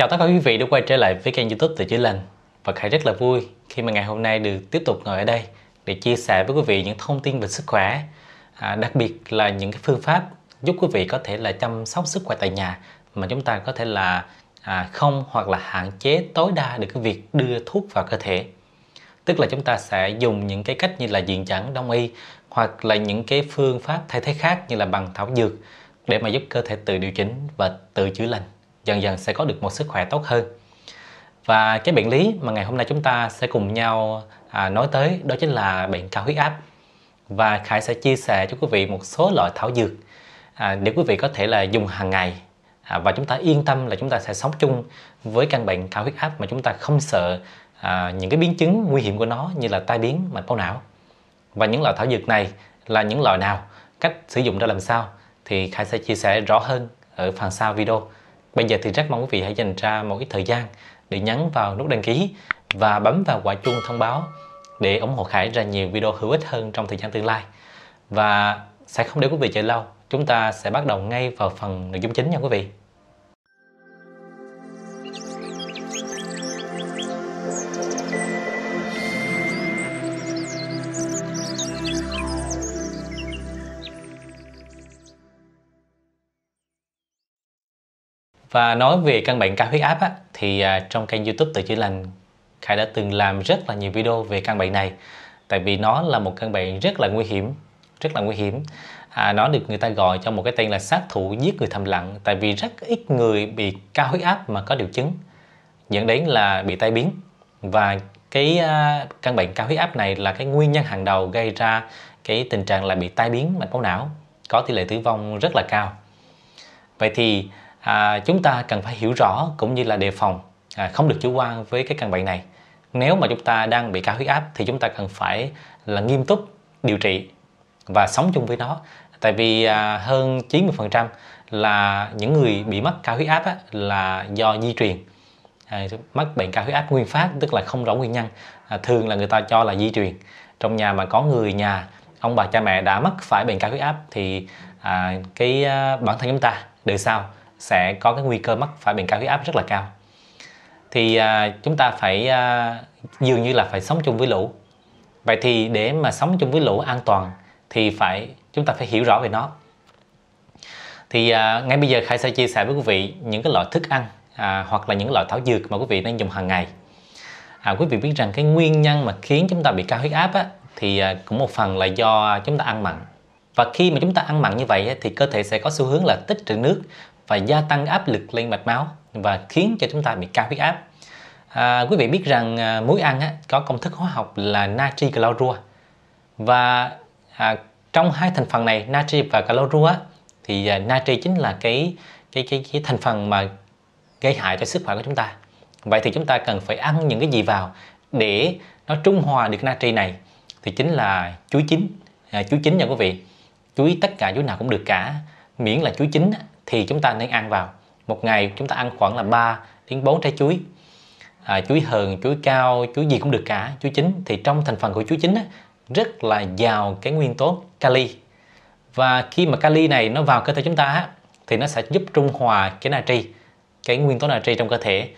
Chào tất cả quý vị đã quay trở lại với kênh youtube từ Chí Lành Và Khải rất là vui khi mà ngày hôm nay được tiếp tục ngồi ở đây để chia sẻ với quý vị những thông tin về sức khỏe à, Đặc biệt là những cái phương pháp giúp quý vị có thể là chăm sóc sức khỏe tại nhà mà chúng ta có thể là à, không hoặc là hạn chế tối đa được cái việc đưa thuốc vào cơ thể Tức là chúng ta sẽ dùng những cái cách như là diện chẩn đông y hoặc là những cái phương pháp thay thế khác như là bằng thảo dược để mà giúp cơ thể tự điều chỉnh và tự chữa lành dần dần sẽ có được một sức khỏe tốt hơn và cái bệnh lý mà ngày hôm nay chúng ta sẽ cùng nhau à, nói tới đó chính là bệnh cao huyết áp và Khải sẽ chia sẻ cho quý vị một số loại thảo dược à, để quý vị có thể là dùng hàng ngày à, và chúng ta yên tâm là chúng ta sẽ sống chung với căn bệnh cao huyết áp mà chúng ta không sợ à, những cái biến chứng nguy hiểm của nó như là tai biến mạch máu não và những loại thảo dược này là những loại nào cách sử dụng ra làm sao thì Khải sẽ chia sẻ rõ hơn ở phần sau video Bây giờ thì rất mong quý vị hãy dành ra một ít thời gian để nhấn vào nút đăng ký và bấm vào quả chuông thông báo để ủng hộ Khải ra nhiều video hữu ích hơn trong thời gian tương lai. Và sẽ không để quý vị chờ lâu, chúng ta sẽ bắt đầu ngay vào phần nội dung chính nha quý vị. và nói về căn bệnh cao huyết áp á, thì à, trong kênh youtube tự chữa lành Khải đã từng làm rất là nhiều video về căn bệnh này tại vì nó là một căn bệnh rất là nguy hiểm rất là nguy hiểm à, nó được người ta gọi cho một cái tên là sát thủ giết người thầm lặng tại vì rất ít người bị cao huyết áp mà có triệu chứng dẫn đến là bị tai biến và cái à, căn bệnh cao huyết áp này là cái nguyên nhân hàng đầu gây ra cái tình trạng là bị tai biến mạch máu não có tỷ lệ tử vong rất là cao vậy thì à, chúng ta cần phải hiểu rõ cũng như là đề phòng à, không được chủ quan với cái căn bệnh này nếu mà chúng ta đang bị cao huyết áp thì chúng ta cần phải là nghiêm túc điều trị và sống chung với nó tại vì à, hơn 90% là những người bị mắc cao huyết áp á, là do di truyền à, mắc bệnh cao huyết áp nguyên phát tức là không rõ nguyên nhân à, thường là người ta cho là di truyền trong nhà mà có người nhà ông bà cha mẹ đã mắc phải bệnh cao huyết áp thì à, cái à, bản thân chúng ta đời sau sẽ có cái nguy cơ mắc phải bệnh cao huyết áp rất là cao thì à, chúng ta phải à, dường như là phải sống chung với lũ vậy thì để mà sống chung với lũ an toàn thì phải chúng ta phải hiểu rõ về nó thì à, ngay bây giờ khai sẽ chia sẻ với quý vị những cái loại thức ăn à, hoặc là những loại thảo dược mà quý vị nên dùng hàng ngày à, quý vị biết rằng cái nguyên nhân mà khiến chúng ta bị cao huyết áp á, thì à, cũng một phần là do chúng ta ăn mặn và khi mà chúng ta ăn mặn như vậy thì cơ thể sẽ có xu hướng là tích trữ nước và gia tăng áp lực lên mạch máu và khiến cho chúng ta bị cao huyết áp. À, quý vị biết rằng à, muối ăn á, có công thức hóa học là natri clorua và à, trong hai thành phần này natri và clorua thì à, natri chính là cái cái cái cái thành phần mà gây hại cho sức khỏe của chúng ta. Vậy thì chúng ta cần phải ăn những cái gì vào để nó trung hòa được natri này thì chính là chuối chín, à, chuối chín nha quý vị. Chuối tất cả chuối nào cũng được cả, miễn là chuối chín á, thì chúng ta nên ăn vào một ngày chúng ta ăn khoảng là 3 đến 4 trái chuối à, chuối hờn chuối cao chuối gì cũng được cả chuối chín thì trong thành phần của chuối chín rất là giàu cái nguyên tố kali và khi mà kali này nó vào cơ thể chúng ta á, thì nó sẽ giúp trung hòa cái natri cái nguyên tố natri trong cơ thể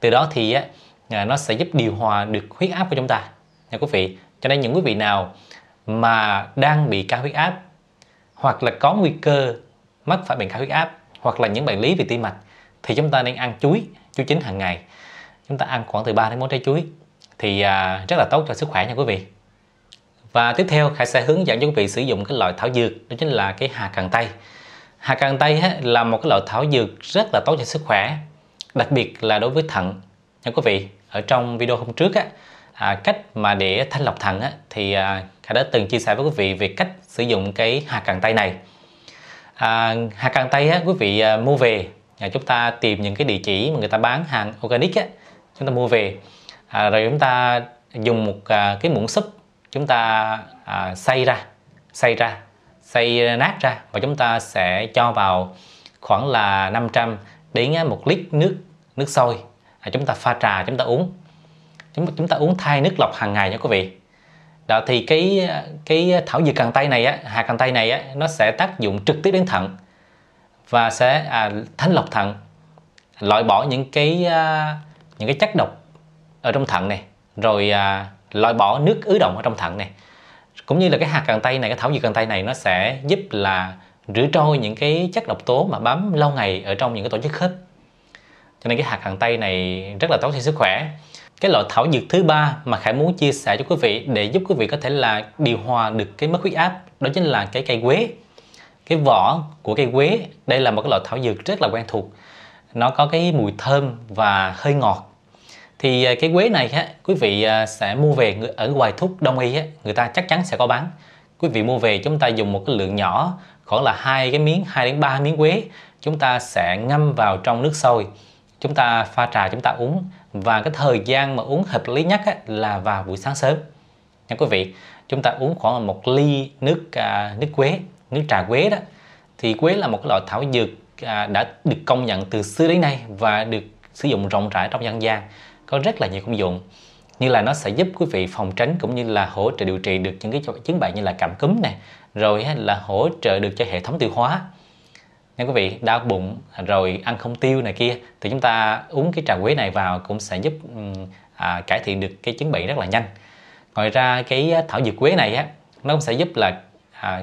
từ đó thì á, à, nó sẽ giúp điều hòa được huyết áp của chúng ta nha quý vị cho nên những quý vị nào mà đang bị cao huyết áp hoặc là có nguy cơ mắc phải bệnh cao huyết áp hoặc là những bệnh lý về tim mạch thì chúng ta nên ăn chuối chuối chín hàng ngày chúng ta ăn khoảng từ 3 đến 4 trái chuối thì à, rất là tốt cho sức khỏe nha quý vị và tiếp theo Khải sẽ hướng dẫn cho quý vị sử dụng cái loại thảo dược đó chính là cái hà cần tây hà cần tây là một cái loại thảo dược rất là tốt cho sức khỏe đặc biệt là đối với thận nha quý vị ở trong video hôm trước á, à, cách mà để thanh lọc thận á, thì à, Khải đã từng chia sẻ với quý vị về cách sử dụng cái hạt cần tây này à, hạt càng tây á, quý vị à, mua về à, chúng ta tìm những cái địa chỉ mà người ta bán hàng organic á, chúng ta mua về à, rồi chúng ta dùng một à, cái muỗng súp chúng ta à, xay ra xay ra xay nát ra và chúng ta sẽ cho vào khoảng là 500 đến à, một lít nước nước sôi à, chúng ta pha trà chúng ta uống chúng, chúng ta uống thay nước lọc hàng ngày nha quý vị đó thì cái cái thảo dược cần tây này á hạt cần tây này á nó sẽ tác dụng trực tiếp đến thận và sẽ à, thanh lọc thận loại bỏ những cái à, những cái chất độc ở trong thận này rồi à, loại bỏ nước ứ động ở trong thận này cũng như là cái hạt cần tây này cái thảo dược cần tây này nó sẽ giúp là rửa trôi những cái chất độc tố mà bám lâu ngày ở trong những cái tổ chức khớp cho nên cái hạt cần tây này rất là tốt cho sức khỏe cái loại thảo dược thứ ba mà Khải muốn chia sẻ cho quý vị để giúp quý vị có thể là điều hòa được cái mức huyết áp đó chính là cái cây quế cái vỏ của cây quế đây là một cái loại thảo dược rất là quen thuộc nó có cái mùi thơm và hơi ngọt thì à, cái quế này á, quý vị à, sẽ mua về ở ngoài thuốc đông y á, người ta chắc chắn sẽ có bán quý vị mua về chúng ta dùng một cái lượng nhỏ khoảng là hai cái miếng 2 đến 3 miếng quế chúng ta sẽ ngâm vào trong nước sôi chúng ta pha trà chúng ta uống và cái thời gian mà uống hợp lý nhất là vào buổi sáng sớm nha quý vị chúng ta uống khoảng một ly nước à, nước quế nước trà quế đó thì quế là một loại thảo dược à, đã được công nhận từ xưa đến nay và được sử dụng rộng rãi trong dân gian có rất là nhiều công dụng như là nó sẽ giúp quý vị phòng tránh cũng như là hỗ trợ điều trị được những cái chứng bệnh như là cảm cúm này rồi là hỗ trợ được cho hệ thống tiêu hóa nếu quý vị đau bụng rồi ăn không tiêu này kia thì chúng ta uống cái trà quế này vào cũng sẽ giúp ừ, à, cải thiện được cái chứng bệnh rất là nhanh ngoài ra cái thảo dược quế này á nó cũng sẽ giúp là à,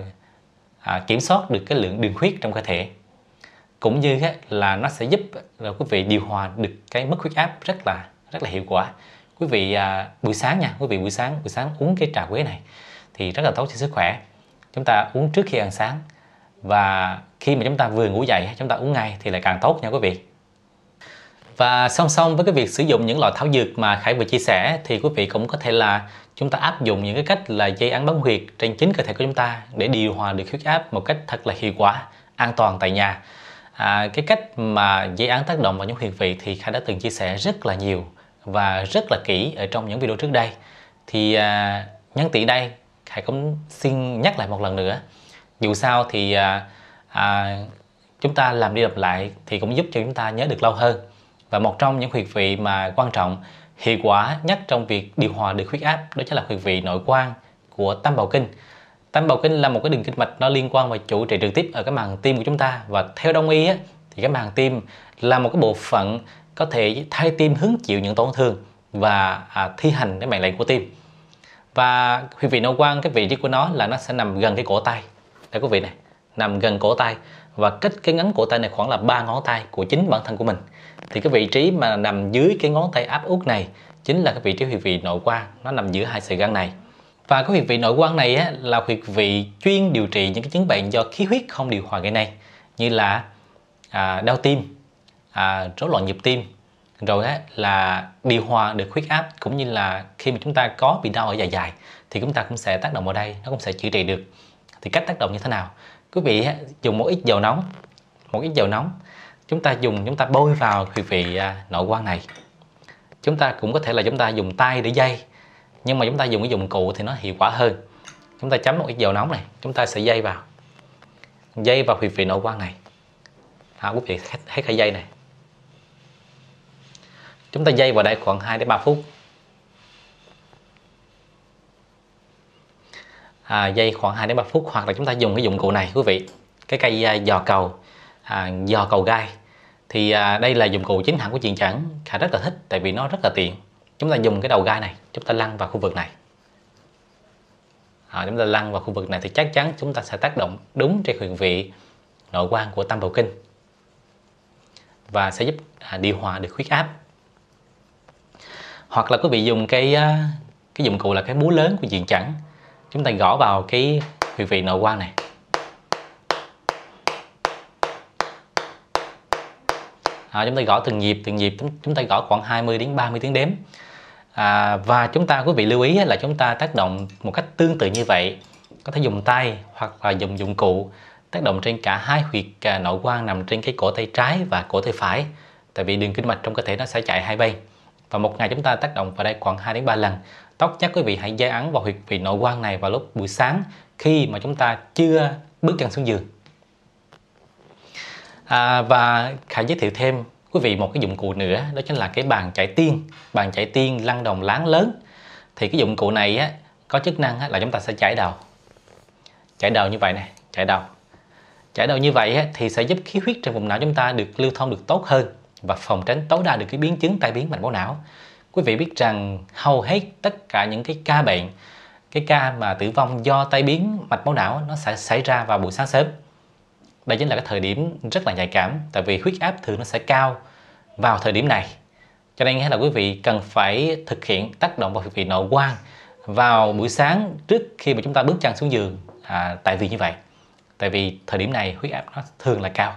à, kiểm soát được cái lượng đường huyết trong cơ thể cũng như á, là nó sẽ giúp là quý vị điều hòa được cái mức huyết áp rất là rất là hiệu quả quý vị à, buổi sáng nha quý vị buổi sáng buổi sáng uống cái trà quế này thì rất là tốt cho sức khỏe chúng ta uống trước khi ăn sáng và khi mà chúng ta vừa ngủ dậy chúng ta uống ngay thì lại càng tốt nha quý vị và song song với cái việc sử dụng những loại thảo dược mà Khải vừa chia sẻ thì quý vị cũng có thể là chúng ta áp dụng những cái cách là dây ăn bấm huyệt trên chính cơ thể của chúng ta để điều hòa được huyết áp một cách thật là hiệu quả, an toàn tại nhà. À, cái cách mà dây án tác động vào những huyệt vị thì Khải đã từng chia sẻ rất là nhiều và rất là kỹ ở trong những video trước đây. Thì à, nhấn tiện đây, Khải cũng xin nhắc lại một lần nữa dù sao thì à, à, chúng ta làm đi lặp lại thì cũng giúp cho chúng ta nhớ được lâu hơn và một trong những huyệt vị mà quan trọng hiệu quả nhất trong việc điều hòa được huyết áp đó chính là huyệt vị nội quan của tam bào kinh tam bào kinh là một cái đường kinh mạch nó liên quan và chủ trị trực tiếp ở cái màng tim của chúng ta và theo đông y á, thì cái màng tim là một cái bộ phận có thể thay tim hứng chịu những tổn thương và à, thi hành cái mệnh lệnh của tim và huyệt vị nội quan cái vị trí của nó là nó sẽ nằm gần cái cổ tay đây quý vị này nằm gần cổ tay và cách cái ngắn cổ tay này khoảng là ba ngón tay của chính bản thân của mình thì cái vị trí mà nằm dưới cái ngón tay áp út này chính là cái vị trí huyệt vị nội quan nó nằm giữa hai sợi gan này và cái huyệt vị nội quan này á, là huyệt vị chuyên điều trị những cái chứng bệnh do khí huyết không điều hòa gây nên như là à, đau tim à, rối loạn nhịp tim rồi á, là điều hòa được huyết áp cũng như là khi mà chúng ta có bị đau ở dài dài thì chúng ta cũng sẽ tác động vào đây nó cũng sẽ chữa trị được thì cách tác động như thế nào quý vị dùng một ít dầu nóng một ít dầu nóng chúng ta dùng chúng ta bôi vào huyệt vị à, nội quan này chúng ta cũng có thể là chúng ta dùng tay để dây nhưng mà chúng ta dùng cái dụng cụ thì nó hiệu quả hơn chúng ta chấm một ít dầu nóng này chúng ta sẽ dây vào dây vào huyệt vị nội quan này à, quý vị hết cái dây này chúng ta dây vào đây khoảng 2 đến 3 phút à, dây khoảng 2 đến 3 phút hoặc là chúng ta dùng cái dụng cụ này quý vị cái cây à, giò cầu à, giò cầu gai thì à, đây là dụng cụ chính hãng của chuyện chẳng khá rất là thích tại vì nó rất là tiện chúng ta dùng cái đầu gai này chúng ta lăn vào khu vực này à, chúng ta lăn vào khu vực này thì chắc chắn chúng ta sẽ tác động đúng trên huyền vị nội quan của tam bầu kinh và sẽ giúp à, điều hòa được huyết áp hoặc là quý vị dùng cái à, cái dụng cụ là cái búa lớn của diện chẳng chúng ta gõ vào cái huyệt vị nội qua này à, chúng ta gõ từng nhịp từng nhịp chúng ta gõ khoảng 20 đến 30 tiếng đếm à, và chúng ta quý vị lưu ý là chúng ta tác động một cách tương tự như vậy có thể dùng tay hoặc là dùng dụng cụ tác động trên cả hai huyệt à, nội quan nằm trên cái cổ tay trái và cổ tay phải tại vì đường kinh mạch trong cơ thể nó sẽ chạy hai bên và một ngày chúng ta tác động vào đây khoảng 2 đến 3 lần tốt nhất quý vị hãy dây ấn vào huyệt vị nội quan này vào lúc buổi sáng khi mà chúng ta chưa bước chân xuống giường à, và khải giới thiệu thêm quý vị một cái dụng cụ nữa đó chính là cái bàn chải tiên bàn chải tiên lăn đồng láng lớn thì cái dụng cụ này á, có chức năng á, là chúng ta sẽ chải đầu chải đầu như vậy này chải đầu chải đầu như vậy á, thì sẽ giúp khí huyết trong vùng não chúng ta được lưu thông được tốt hơn và phòng tránh tối đa được cái biến chứng tai biến mạch máu não. Quý vị biết rằng hầu hết tất cả những cái ca bệnh, cái ca mà tử vong do tai biến mạch máu não nó sẽ xảy ra vào buổi sáng sớm. Đây chính là cái thời điểm rất là nhạy cảm tại vì huyết áp thường nó sẽ cao vào thời điểm này. Cho nên là quý vị cần phải thực hiện tác động vào huyệt vị nội quan vào buổi sáng trước khi mà chúng ta bước chân xuống giường à, tại vì như vậy tại vì thời điểm này huyết áp nó thường là cao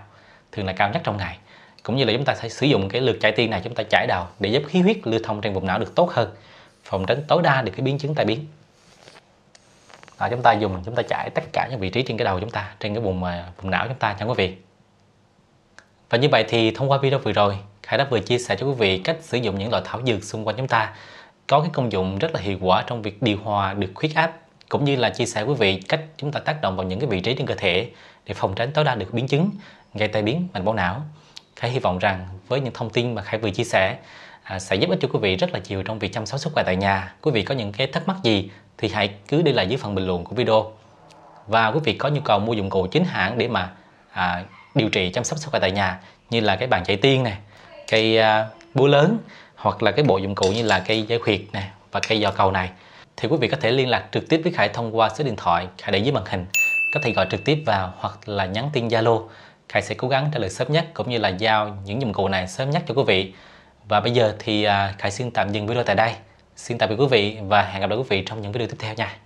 thường là cao nhất trong ngày cũng như là chúng ta sẽ sử dụng cái lượt chạy tiên này chúng ta chảy đầu để giúp khí huyết lưu thông trên vùng não được tốt hơn phòng tránh tối đa được cái biến chứng tai biến đó, chúng ta dùng chúng ta chảy tất cả những vị trí trên cái đầu chúng ta trên cái vùng à, vùng não chúng ta nha quý vị và như vậy thì thông qua video vừa rồi Khải đã vừa chia sẻ cho quý vị cách sử dụng những loại thảo dược xung quanh chúng ta có cái công dụng rất là hiệu quả trong việc điều hòa được huyết áp cũng như là chia sẻ quý vị cách chúng ta tác động vào những cái vị trí trên cơ thể để phòng tránh tối đa được biến chứng gây tai biến mạch máu não Khải hy vọng rằng với những thông tin mà Khải vừa chia sẻ à, sẽ giúp ích cho quý vị rất là nhiều trong việc chăm sóc sức khỏe tại nhà. Quý vị có những cái thắc mắc gì thì hãy cứ để lại dưới phần bình luận của video. Và quý vị có nhu cầu mua dụng cụ chính hãng để mà à, điều trị chăm sóc sức khỏe tại nhà như là cái bàn chạy tiên này, cây à, búa lớn hoặc là cái bộ dụng cụ như là cây giải khuyệt này và cây giò cầu này thì quý vị có thể liên lạc trực tiếp với Khải thông qua số điện thoại Khải để dưới màn hình có thể gọi trực tiếp vào hoặc là nhắn tin Zalo Khải sẽ cố gắng trả lời sớm nhất cũng như là giao những dụng cụ này sớm nhất cho quý vị. Và bây giờ thì à, Khải xin tạm dừng video tại đây. Xin tạm biệt quý vị và hẹn gặp lại quý vị trong những video tiếp theo nha.